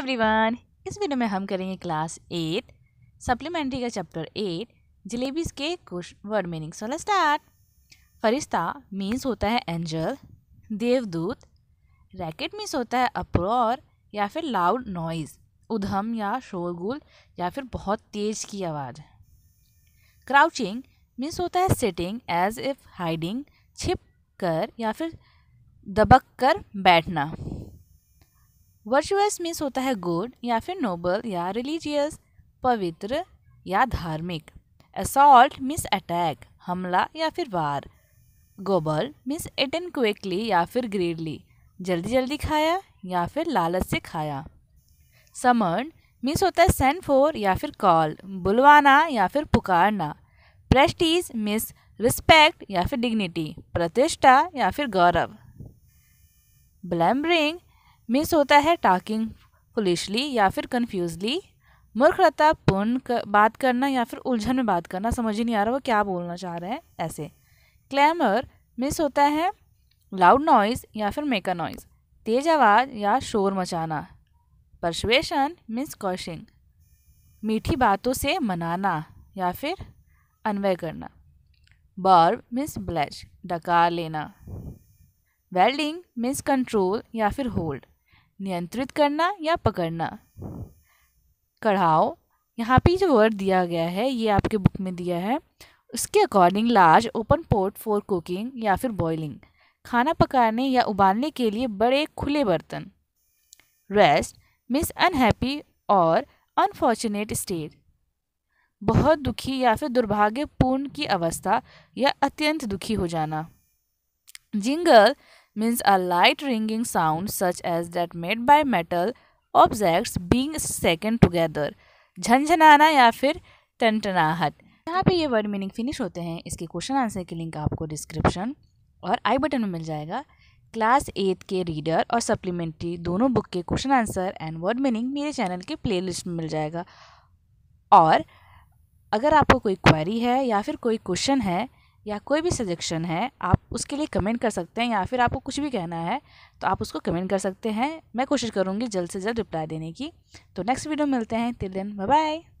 everyone इस video में हम करेंगे क्लास एट सप्लीमेंट्री का चैप्टर एट जलेबीज के कुछ वर्ड मीनिंग सोलह स्टार्ट फरिश्ता मीन्स होता है एंजल देवदूत रैकेट मीन्स होता है अप्रोर या फिर लाउड नॉइज़ उधम या शोरगुल या फिर बहुत तेज़ की आवाज़ क्राउचिंग मीन्स होता है सिटिंग एज इफ़ हाइडिंग छिप कर या फिर दबक कर बैठना वर्चुअस मीन्स होता है गुड या फिर नोबल या रिलीजियस पवित्र या धार्मिक असॉल्ट मीन्स अटैक हमला या फिर वार गोबल मीन्स एटन क्विकली या फिर ग्रेडली जल्दी जल्दी खाया या फिर लालच से खाया समर्ड मीन्स होता है सेंड फोर या फिर कॉल बुलवाना या फिर पुकारना प्रेस्टीज मीन्स रिस्पेक्ट या फिर डिग्निटी प्रतिष्ठा या फिर गौरव ब्लैमरिंग मिस होता है टाकिंग फुलिशली या फिर कन्फ्यूजली मूर्खता पूर्ण कर, बात करना या फिर उलझन में बात करना समझ ही नहीं आ रहा वो क्या बोलना चाह रहे हैं ऐसे क्लैमर मिस होता है लाउड नॉइज़ या फिर मेका नॉइज़ तेज आवाज़ या शोर मचाना परसुएशन मीन्स कॉशिंग मीठी बातों से मनाना या फिर अनवय करना बर्ब मीन्स ब्लैच डकार लेना वेल्डिंग मीन्स कंट्रोल या फिर होल्ड नियंत्रित करना या पकड़ना कढ़ाओ यहाँ पे जो वर्ड दिया गया है ये आपके बुक में दिया है उसके according large open pot for cooking या फिर बॉइलिंग खाना पकाने या उबालने के लिए बड़े खुले बर्तन रेस्ट मिस अनहैप्पी और अनफॉर्चुनेट स्टेट बहुत दुखी या फिर दुर्भाग्यपूर्ण की अवस्था या अत्यंत दुखी हो जाना jingle means a light ringing sound such as that made by metal objects being second together झंझनाना या फिर टनटनाहट यहाँ पे ये वर्ड मीनिंग फिनिश होते हैं इसके क्वेश्चन आंसर की लिंक आपको डिस्क्रिप्शन और आई बटन में मिल जाएगा क्लास एट के रीडर और सप्लीमेंट्री दोनों बुक के question answer and word meaning मेरे चैनल के प्लेलिस्ट में मिल जाएगा और अगर आपको कोई क्वेरी है या फिर कोई क्वेश्चन है या कोई भी सजेशन है आप उसके लिए कमेंट कर सकते हैं या फिर आपको कुछ भी कहना है तो आप उसको कमेंट कर सकते हैं मैं कोशिश करूँगी जल्द से जल्द रिप्लाई देने की तो नेक्स्ट वीडियो मिलते हैं तिर दिन बाय बाय